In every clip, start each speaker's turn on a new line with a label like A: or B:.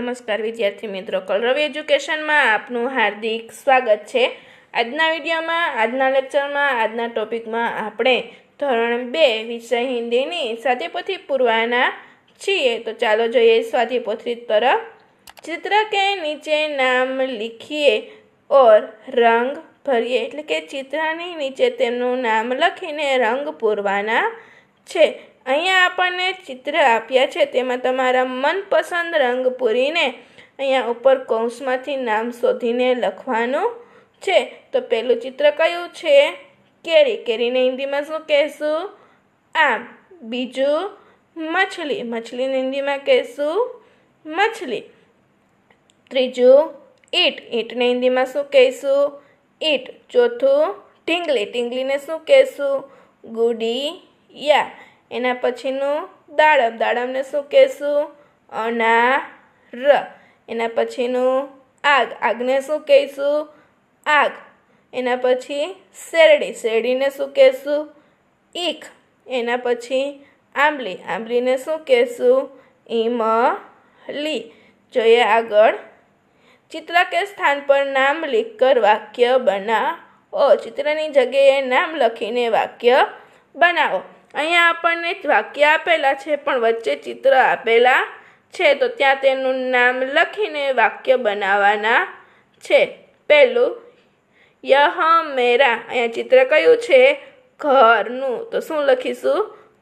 A: નમસ્કાર વિદ્યાર્થી મિત્રો કલરવી એજ્યુકેશનમાં આપનું હાર્દિક સ્વાગત છે આજના વિડીયોમાં આજના લેક્ચરમાં આજના ટોપિકમાં આપણે ધોરણ બે વિષય હિન્દીની સ્વાધ્યપોથી પૂરવાના છીએ તો ચાલો જોઈએ સ્વાધ્યપોથી તરફ ચિત્ર કે નીચે નામ લીખીએ ઓર રંગ ભરીએ એટલે કે ચિત્રની નીચે તેમનું નામ લખીને રંગ પૂરવાના છે અહીંયા આપણને ચિત્ર આપ્યા છે તેમાં તમારા મનપસંદ રંગ પૂરીને અહીંયા ઉપર કૌંસમાંથી નામ શોધીને લખવાનું છે તો પહેલું ચિત્ર કયું છે કેરી કેરીને હિન્દીમાં શું કહેશું આમ બીજું મછલી મછલીને હિન્દીમાં કહેશું મછલી ત્રીજું ઈટ ઈંટને હિન્દીમાં શું કહીશું ઈટ ચોથું ઢીંગલી ટીંગલીને શું કહેશું ગુડી યા એના પછીનું દાડમ દાડમને શું કહેશું અના ર એના પછીનું આગ આગને શું કહીશું આગ એના પછી શેરડી શેરડીને શું કહેશું ઈખ એના પછી આંબલી આંબલીને શું કહેશું લી જોઈએ આગળ ચિત્ર કે સ્થાન પર નામ લીખકર વાક્ય બનાવો ચિત્રની જગ્યાએ નામ લખીને વાક્ય બનાવો અહીંયા આપણને વાક્ય આપેલા છે પણ વચ્ચે ચિત્ર આપેલા છે તો ત્યાં તેનું નામ લખીને વાક્ય બનાવવાના છે પહેલું યહ મેરા અહીંયા ચિત્ર કયું છે ઘરનું તો શું લખીશું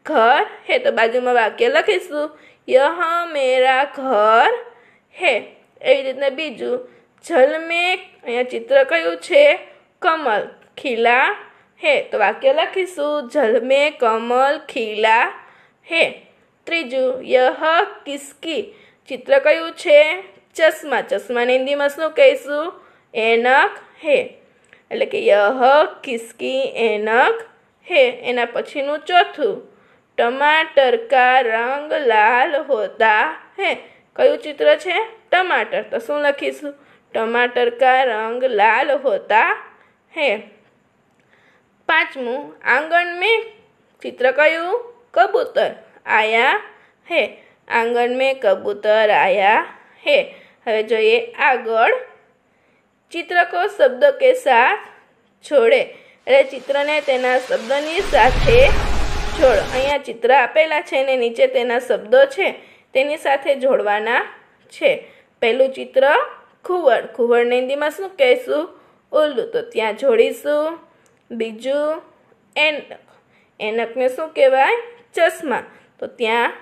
A: ઘર હે તો બાજુમાં વાક્ય લખીશું યહ મેરા ઘર હે એવી રીતના બીજું જલમે અહીંયા ચિત્ર કયું છે કમલ ખીલા હે તો વાક્ય લખીશું જલમે કમલ ખીલા હે ત્રીજું યહ કિસકી ચિત્ર કયું છે ચશ્મા ચશ્માને હિન્દીમાં શું કહીશું એનક હે એટલે કે યહ કિસકી એનક હે એના પછીનું ચોથું ટમાટર કા રંગ લાલ હોતા હે કયું ચિત્ર છે ટમાટર તો શું લખીશું ટમાટર કા રંગ લાલ હોતા હે પાંચમું આંગણ મેં ચિત્ર કયું કબૂતર આયા હે આંગણ મેં કબૂતર આયા હે હવે જોઈએ આગળ ચિત્ર કો શબ્દ કે સાથ છોડે એટલે ચિત્રને તેના શબ્દની સાથે જોડ અહીંયા ચિત્ર આપેલા છે ને નીચે તેના શબ્દો છે તેની સાથે જોડવાના છે પહેલું ચિત્ર ખુવડ ખુવડને હિન્દીમાં શું કહેશું ઓલું તો ત્યાં જોડીશું બીજું એનક એનકને શું કહેવાય ચશ્મા તો ત્યાં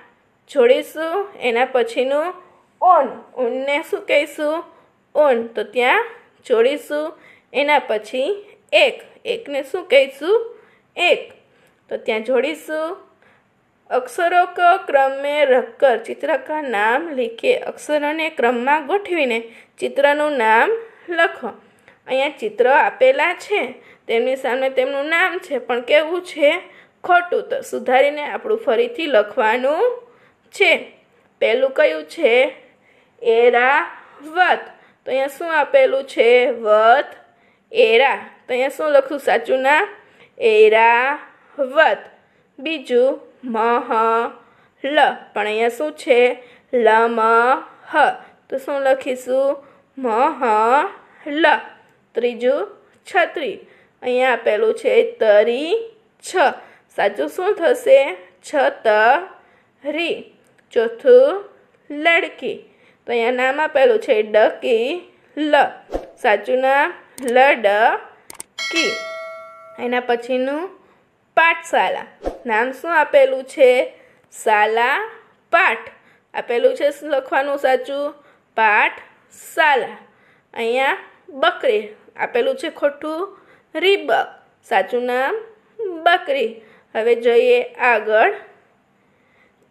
A: છોડીશું એના પછીનું ઓન ઓનને શું કહીશું ઓન તો ત્યાં છોડીશું એના પછી એક એકને શું કહીશું એક તો ત્યાં જોડીશું અક્ષરો ક ક્રમે રક્કર ચિત્રકાર નામ લીખે અક્ષરોને ક્રમમાં ગોઠવીને ચિત્રનું નામ લખો અહીંયા ચિત્ર આપેલા છે તેમની સામે તેમનું નામ છે પણ કેવું છે ખોટું તો સુધારીને આપણું ફરીથી લખવાનું છે પહેલું કયું છે એરા વત તો અહીંયા શું આપેલું છે વત એરા તો અહીંયા શું લખું સાચું ના એરા વત બીજું મહ લ પણ અહીંયા શું છે લ મ હ તો શું લખીશું મહ લ ત્રીજું છત્રી અહીંયા આપેલું છે તરી છ સાચું શું થશે છ તરી ચોથું લડકી તો અહીંયા નામ આપેલું છે ડકી લ સાચું નામ કી એના પછીનું પાઠશાલા નામ શું આપેલું છે શાલા પાઠ આપેલું છે લખવાનું સાચું પાઠ શાલા અહીંયા બકરી આપેલું છે ખોટું રીબક સાચું નામ બકરી હવે જોઈએ આગળ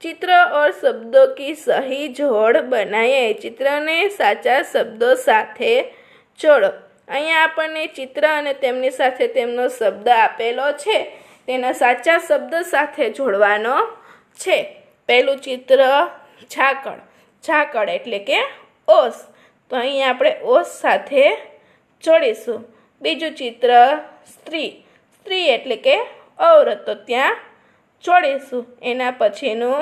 A: ચિત્ર ઓર શબ્દો કી સહી જોડ બનાવીએ ચિત્રને સાચા શબ્દો સાથે જોડો અહીંયા આપણને ચિત્ર અને તેમની સાથે તેમનો શબ્દ આપેલો છે તેના સાચા શબ્દ સાથે જોડવાનો છે પહેલું ચિત્ર છાકળ છાકળ એટલે કે ઓસ તો અહીં આપણે ઓસ સાથે જોડીશું બીજું ચિત્ર સ્ત્રી સ્ત્રી એટલે કે તો ત્યાં છોડીશું એના પછીનું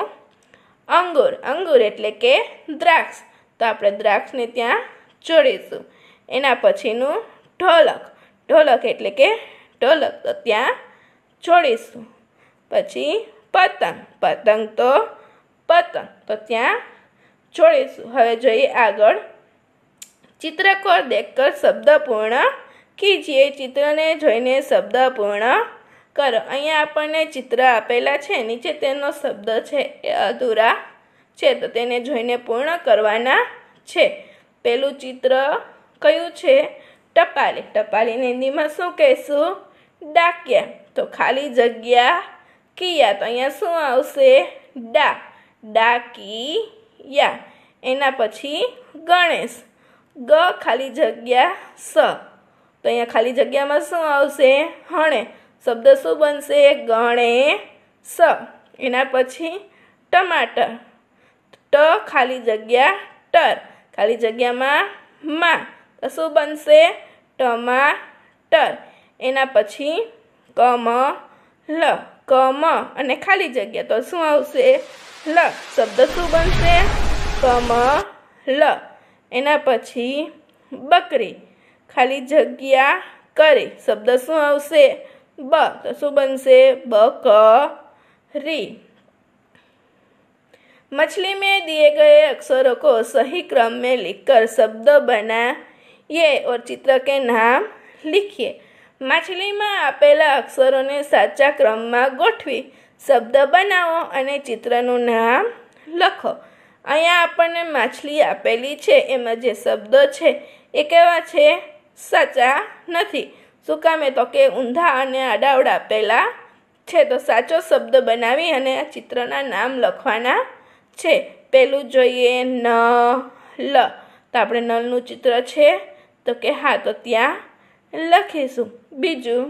A: અંગુર અંગુર એટલે કે દ્રાક્ષ તો આપણે દ્રાક્ષને ત્યાં છોડીશું એના પછીનું ઢોલક ઢોલક એટલે કે ઢોલક તો ત્યાં છોડીશું પછી પતંગ પતંગ તો પતંગ તો ત્યાં છોડીશું હવે જોઈએ આગળ ચિત્રકોર દેખકર શબ્દ પૂર્ણ કે જે ચિત્રને જોઈને શબ્દ પૂર્ણ કરો અહીંયા આપણને ચિત્ર આપેલા છે નીચે તેનો શબ્દ છે એ અધૂરા છે તો તેને જોઈને પૂર્ણ કરવાના છે પેલું ચિત્ર કયું છે ટપાલી ટપાલીને હિન્દીમાં શું કહેશું ડાક્યા તો ખાલી જગ્યા કિયા તો અહીંયા શું આવશે ડા યા એના પછી ગણેશ ગ ખાલી જગ્યા સ તો અહીંયા ખાલી જગ્યામાં શું આવશે હણે શબ્દ શું બનશે ગણે સ એના પછી ટમાટર ટ ખાલી જગ્યા ટર ખાલી જગ્યામાં માં તો શું બનશે ટમા ટર એના પછી કમ લ કમ અને ખાલી જગ્યા તો શું આવશે લ શબ્દ શું બનશે કમ લ એના પછી બકરી ખાલી જગ્યા કરે શબ્દ શું આવશે બ તો શું બનશે બ ક રી मछली મેં દીએ ગયે અક્ષરો કો સહી क्रम में लिखकर શબ્દ बनाइए ઓર ચિત્ર કે નામ लिखिए માછલીમાં આપેલા અક્ષરોને સાચા ક્રમમાં ગોઠવી શબ્દ બનાવો અને ચિત્રનું નામ લખો અહીંયા આપણને માછલી આપેલી છે એમાં જે શબ્દો છે એ કેવા છે સાચા નથી શું કામે તો કે ઊંધા અને આડાવડા પહેલા છે તો સાચો શબ્દ બનાવી અને આ ચિત્રના નામ લખવાના છે પહેલું જોઈએ ન લ તો આપણે નલનું ચિત્ર છે તો કે હા તો ત્યાં લખીશું બીજું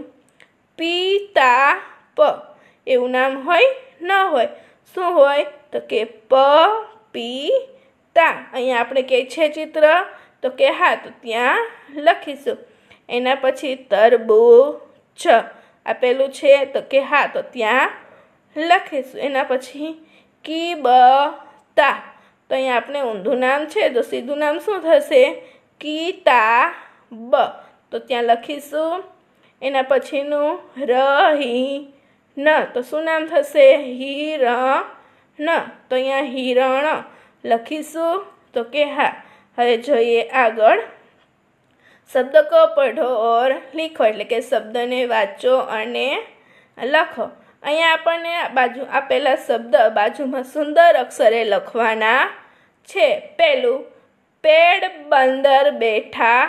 A: પિતા પ એવું નામ હોય ન હોય શું હોય તો કે પ પી તા અહીંયા આપણે કહે છે ચિત્ર તો કે હા તો ત્યાં લખીશું એના પછી તરબૂચ આપેલું છે તો કે હા તો ત્યાં લખીશું એના પછી કિબતા તો અહીંયા આપણે ઊંધું નામ છે તો સીધું નામ શું થશે કિતા બ તો ત્યાં લખીશું એના પછીનું રહી ન તો શું નામ થશે હિર ન તો અહીંયા હિરણ લખીશું તો કે હા હવે જોઈએ આગળ શબ્દ કો પઢો ઓર લીખો એટલે કે શબ્દને વાંચો અને લખો અહીંયા આપણને બાજુ આપેલા શબ્દ બાજુમાં સુંદર અક્ષરે લખવાના છે પહેલું પેડ બંદર બેઠા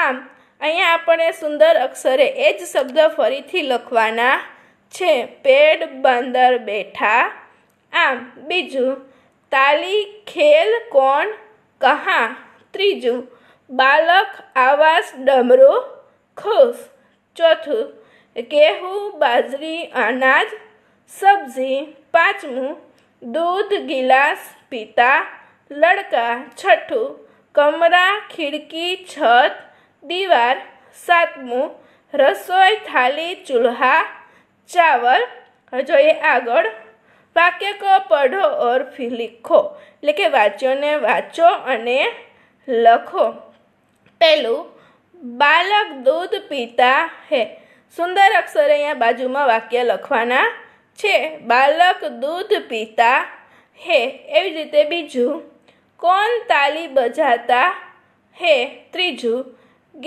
A: આમ અહીંયા આપણે સુંદર અક્ષરે એ જ શબ્દ ફરીથી લખવાના છે પેડ બંદર બેઠા આમ બીજું તાલી ખેલ કોણ કહા ત્રીજું બાલક આવાસ ડમરો ખુશ ચોથું ગેહું બાજરી અનાજ સબ્જી પાંચમું દૂધ ગિલાસ પીતા લડકા છઠ્ઠું કમરા ખીડકી છત દીવાર સાતમું રસોઈ થાળી ચૂલ્હા ચાવલ જોઈએ આગળ વાક્ય કો પઢો ઓર ફી લિખો એટલે કે વાંચોને વાંચો અને લખો પહેલું બાલક દૂધ પીતા હે સુંદર અક્ષરે અહીંયા બાજુમાં વાક્ય લખવાના છે બાલક દૂધ પીતા હે એવી જ રીતે બીજું કોણ તાલી બજાતા હે ત્રીજું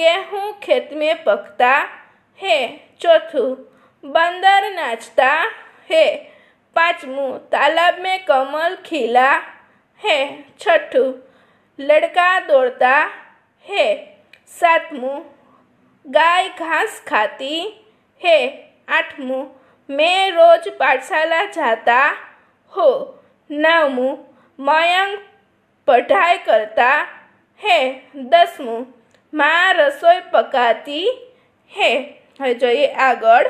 A: ગેહું ખેતમે પકતા હે ચોથું બંદર નાચતા હે पाँचवूँ तालाब में कमल खिला है छठू लड़का दौड़ता है सातवूँ गाय घास खाती है आठवूँ मैं रोज पाठशाला जाता हो नवमूँ मयंक पढ़ाई करता है दसवू माँ रसोई पकाती है जो ये आगड़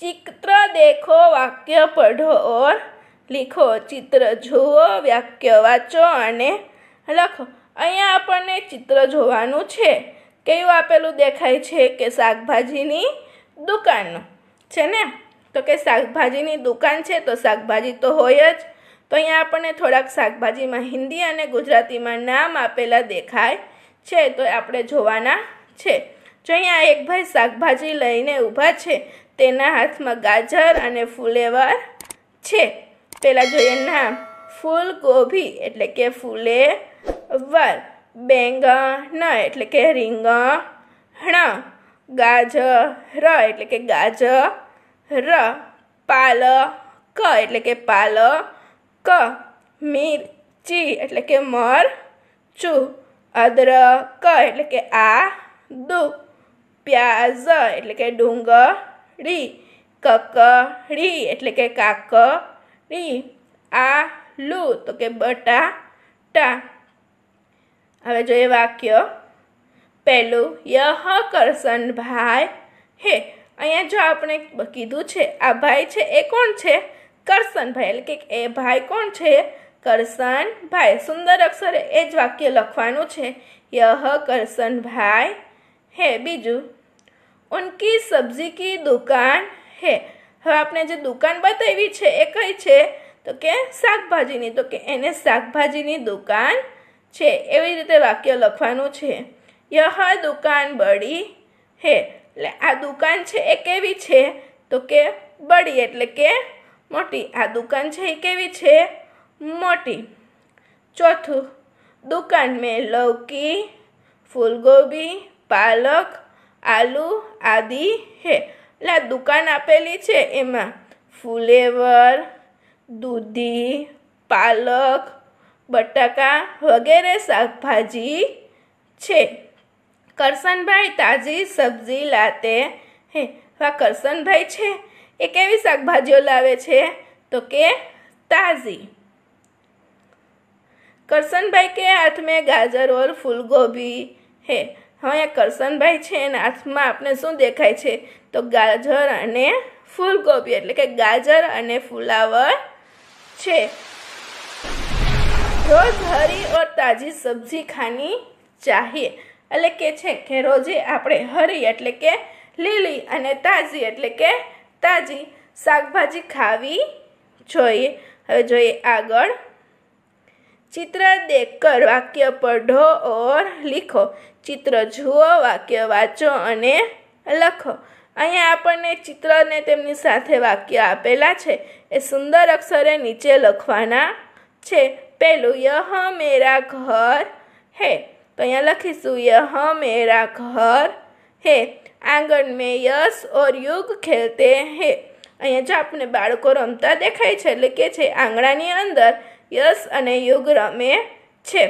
A: चिक દેખો વાક્ય પઢો ઓર લીખો ચિત્ર જુઓ વાક્ય વાંચો અને લખો અહીંયા આપણને ચિત્ર જોવાનું છે કયું આપેલું દેખાય છે કે શાકભાજીની દુકાનનું છે ને તો કે શાકભાજીની દુકાન છે તો શાકભાજી તો હોય જ તો અહીંયા આપણને થોડાક શાકભાજીમાં હિન્દી અને ગુજરાતીમાં નામ આપેલા દેખાય છે તો આપણે જોવાના છે જો અહીંયા એક ભાઈ શાકભાજી લઈને ઊભા છે તેના હાથમાં ગાજર અને ફુલેવર છે પહેલાં જોઈએ નામ ફૂલ ગોભી એટલે કે ફુલેવર બેંગણ એટલે કે રીંગણ ગાજર એટલે કે ગાજર પાલ ક એટલે કે પાલ ક મીરચી એટલે કે મરચું અદરક એટલે કે આ દુ પ્યાઝ એટલે કે ડુંગર રી કકડી એટલે કે કાક રી આ લુ તો કે બટાટા હવે જોઈએ વાક્ય પહેલું યહ કરસન ભાઈ હે અહીંયા જો આપણે કીધું છે આ ભાઈ છે એ કોણ છે કરસન ભાઈ એટલે કે એ ભાઈ કોણ છે કરસન ભાઈ સુંદર અક્ષરે એ જ વાક્ય લખવાનું છે યહ કરસન ભાઈ હે બીજું उनकी સબ્જી કી દુકાન હે હવે આપણે જે દુકાન બતાવી છે એ કઈ છે તો કે શાકભાજીની તો કે એને શાકભાજીની દુકાન છે એવી રીતે વાક્ય લખવાનું છે યહ દુકાન બળી હે એટલે આ દુકાન છે એ કેવી છે તો કે બળી એટલે કે મોટી આ દુકાન છે એ કેવી છે મોટી ચોથું દુકાન મેં લૌકી ફૂલગોબી પાલક આલુ આદિ હે એટલે આ દુકાન આપેલી છે એમાં ફુલેવર દૂધી પાલક બટાકા વગેરે શાકભાજી છે કરસનભાઈ તાજી સબ્જી લાતે હે આ કરસનભાઈ છે એ કેવી શાકભાજીઓ લાવે છે તો કે તાજી કરસનભાઈ કે હાથ મેં ગાજર ઓર ફૂલગોભી હે હવે આ કરશનભાઈ છે એના હાથમાં આપણે શું દેખાય છે તો ગાજર અને ફૂલગોબી એટલે કે ગાજર અને ફુલાવર છે રોજ હરી ઓર તાજી સબ્જી ખાની ચાહીએ એટલે કે છે કે રોજે આપણે હરી એટલે કે લીલી અને તાજી એટલે કે તાજી શાકભાજી ખાવી જોઈએ હવે જોઈએ આગળ ચિત્ર દેખકર વાક્ય પઢો ઓર લીખો ચિત્ર જુઓ વાક્ય વાંચો અને લખો અહીંયા આપણને ચિત્રને તેમની સાથે વાક્ય આપેલા છે એ સુંદર અક્ષરે નીચે લખવાના છે પહેલું યહ મેરા ઘર હે તો અહીંયા લખીશું યહ મેરા ઘર હે આંગણ મેં યસ ઓર યુગ ખેલતે હે અહીંયા જો આપણને બાળકો રમતા દેખાય છે એટલે કે છે આંગણાની અંદર યસ અને યુગ રમે છે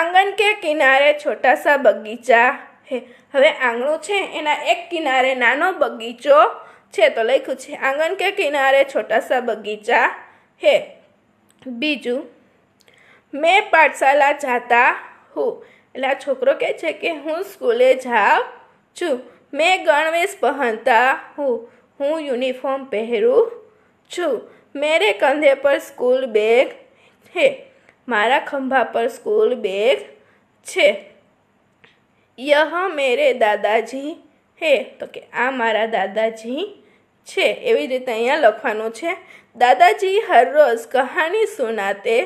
A: આંગણ કે કિનારે છોટાસા બગીચા હે હવે આંગણું છે એના એક કિનારે નાનો બગીચો છે તો લખ્યું છે આંગણ કે કિનારે છોટાસા બગીચા હે બીજું મેં પાઠશાલા જાતા હું એટલે આ છોકરો કહે છે કે હું સ્કૂલે જાઉં છું મેં ગણવેશ પહનતા હું હું યુનિફોર્મ પહેરું છું મેરે કંધે પર સ્કૂલ બેગ હે મારા ખંભા પર સ્કૂલ બેગ છે યહ મેરે દાદાજી હે તો કે આ મારા દાદાજી છે એવી રીતે અહીંયા લખવાનું છે દાદાજી હરરોજ કહાની સુનાતે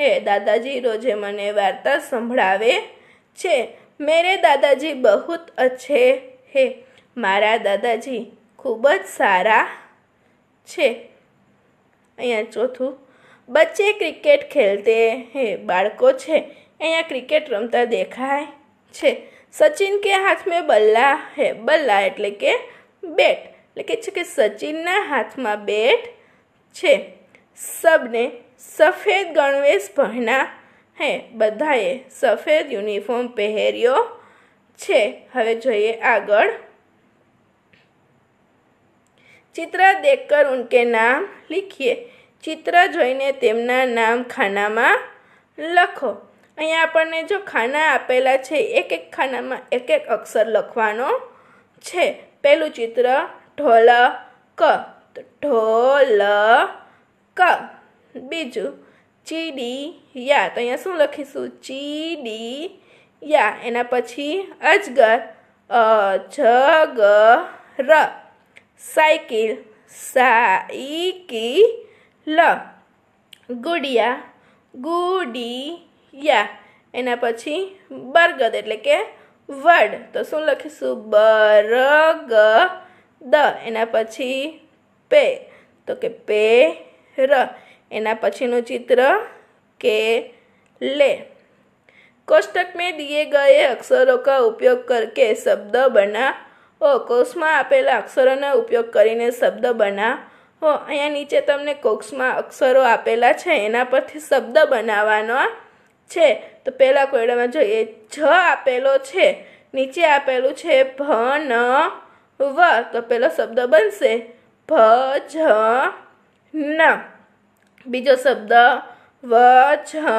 A: હે દાદાજી રોજે મને વાર્તા સંભળાવે છે મેરે દાદાજી બહુ અચ્છે હે મારા દાદાજી ખૂબ જ સારા છે અહીંયા ચોથું બચ્ચે ક્રિકેટ ખેલતે હે બાળકો છે અહીંયા ક્રિકેટ રમતા દેખાય છે સચિન કે હાથ મેં બલ્લા હે બલ્લા એટલે કે બેટ એટલે કે છે કે સચિનના હાથમાં બેટ છે સબને સફેદ ગણવેશ પહેરના હે બધાએ સફેદ યુનિફોર્મ પહેર્યો છે હવે જોઈએ આગળ ચિત્ર દેખકર ઉનકે નામ લિખીએ ચિત્ર જોઈને તેમના નામ ખાનામાં લખો અહીંયા આપણને જો ખાના આપેલા છે એક એક ખાનામાં એક એક અક્ષર લખવાનો છે પહેલું ચિત્ર ઢોલ ક ઢોલ ક બીજું ચીડી યા તો અહીંયા શું લખીશું ચીડી યા એના પછી અજગર અજગર સાયકલ સાઈકી લ ગુડિયા ગુડિયા એના પછી બરગદ એટલે કે વડ તો શું લખીશું બર ગ દ એના પછી પે તો કે પે ર એના પછીનું ચિત્ર કે લે કોષ્ટક મેં દિએ ગયે અક્ષરો કા ઉપયોગ કરકે શબ્દ બના ઓ કોર્સમાં આપેલા અક્ષરોનો ઉપયોગ કરીને શબ્દ બનાવો અહીંયા નીચે તમને કોક્ષમાં અક્ષરો આપેલા છે એના પરથી શબ્દ બનાવવાનો છે તો પહેલાં કોયડામાં જોઈએ ઝ આપેલો છે નીચે આપેલું છે ભ ન વ તો પહેલો શબ્દ બનશે ભ ઝ ન બીજો શબ્દ વ ઝ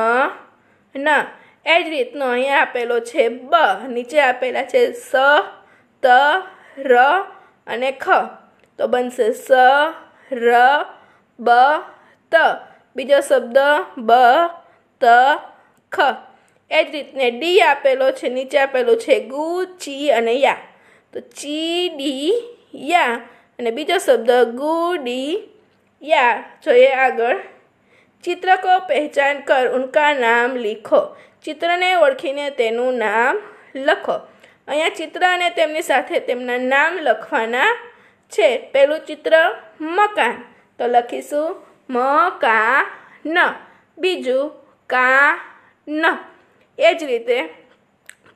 A: ન એ જ રીતનો અહીંયા આપેલો છે બ નીચે આપેલા છે સ ત ર અને ખ તો બનશે સ ર બ ત બીજો શબ્દ બ ત ખ એ જ રીતને ડી આપેલો છે નીચે આપેલો છે ગુ ચી અને યા તો ચી ડી યા અને બીજો શબ્દ ગુ ડી યા જોઈએ આગળ ચિત્રકો પહેચાન કર ઉનકા નામ લીખો ચિત્રને ઓળખીને તેનું નામ લખો અહીંયા ચિત્ર અને તેમની સાથે તેમના નામ લખવાના છે પહેલું ચિત્ર મકાન તો લખીશું મ કા ન બીજું કા ન એ જ રીતે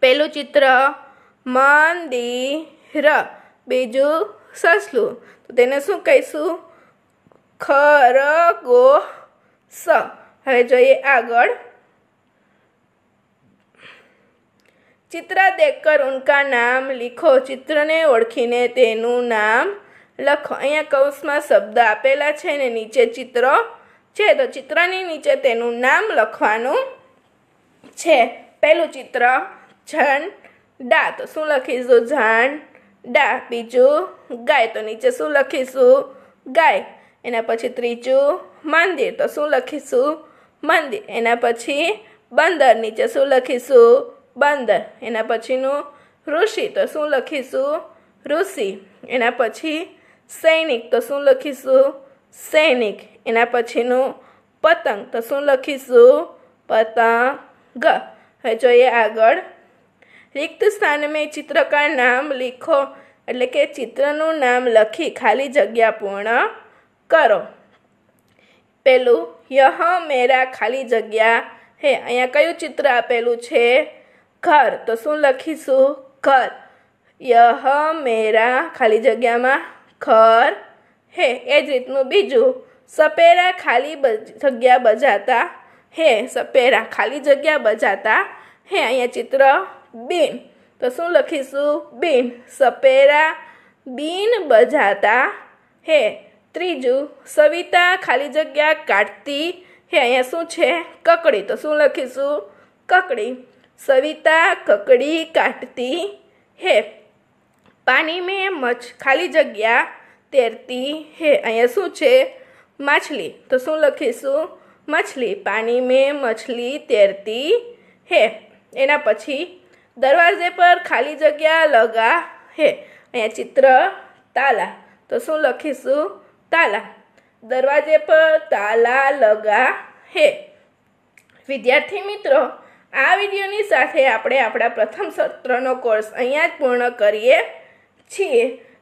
A: પહેલું ચિત્ર મંદિર બીજું સસલું તો તેને શું કહીશું સ હવે જોઈએ આગળ ચિત્રા દેખકર ઉનકા નામ લીખો ચિત્રને ઓળખીને તેનું નામ લખો અહીંયા કૌશમાં શબ્દ આપેલા છે ને નીચે ચિત્રો છે તો ચિત્રની નીચે તેનું નામ લખવાનું છે પહેલું ચિત્ર ડા તો શું લખીશું ડા બીજું ગાય તો નીચે શું લખીશું ગાય એના પછી ત્રીજું મંદિર તો શું લખીશું મંદિર એના પછી બંદર નીચે શું લખીશું બાંદર એના પછીનું ઋષિ તો શું લખીશું ઋષિ એના પછી સૈનિક તો શું લખીશું સૈનિક એના પછીનું પતંગ તો શું લખીશું પતંગ હવે જોઈએ આગળ રિક્ત સ્થાન મેં ચિત્રકાર નામ લીખો એટલે કે ચિત્રનું નામ લખી ખાલી જગ્યા પૂર્ણ કરો પેલું યહ મેરા ખાલી જગ્યા હે અહીંયા કયું ચિત્ર આપેલું છે ઘર તો શું લખીશું ઘર યહ મેરા ખાલી જગ્યામાં ઘર હે એ જ રીતનું બીજું સપેરા ખાલી જગ્યા બજાતા હે સપેરા ખાલી જગ્યા બજાતા હે અહીંયા ચિત્ર બીન તો શું લખીશું બીન સપેરા બીન બજાતા હે ત્રીજું સવિતા ખાલી જગ્યા કાઢતી હે અહીંયા શું છે કકડી તો શું લખીશું કકડી સવિતા કકડી કાટતી હે પાણી મેં મચ્છ ખાલી જગ્યા તેરતી હે અહીંયા શું છે માછલી તો શું લખીશું મછલી પાણી મેં મછલી તેરતી હે એના પછી દરવાજે પર ખાલી જગ્યા લગા હે અહીંયા ચિત્ર તાલા તો શું લખીશું તાલા દરવાજે પર તાલા લગા હે વિદ્યાર્થી મિત્રો આ વિડીયોની સાથે આપણે આપણા પ્રથમ સત્રનો કોર્સ અહીંયા જ પૂર્ણ કરીએ છીએ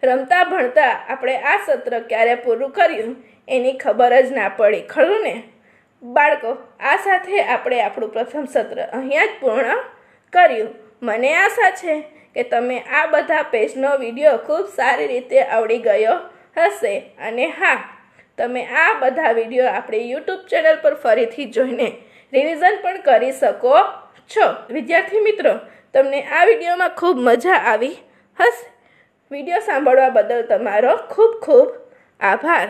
A: રમતા ભણતા આપણે આ સત્ર ક્યારે પૂરું કર્યું એની ખબર જ ના પડી ખરું ને બાળકો આ સાથે આપણે આપણું પ્રથમ સત્ર અહીંયા જ પૂર્ણ કર્યું મને આશા છે કે તમે આ બધા પેજનો વિડીયો ખૂબ સારી રીતે આવડી ગયો હશે અને હા તમે આ બધા વિડીયો આપણી યુટ્યુબ ચેનલ પર ફરીથી જોઈને રિવિઝન પણ કરી શકો છો વિદ્યાર્થી મિત્રો તમને આ વિડીયોમાં ખૂબ મજા આવી હશે વિડીયો સાંભળવા બદલ તમારો ખૂબ ખૂબ આભાર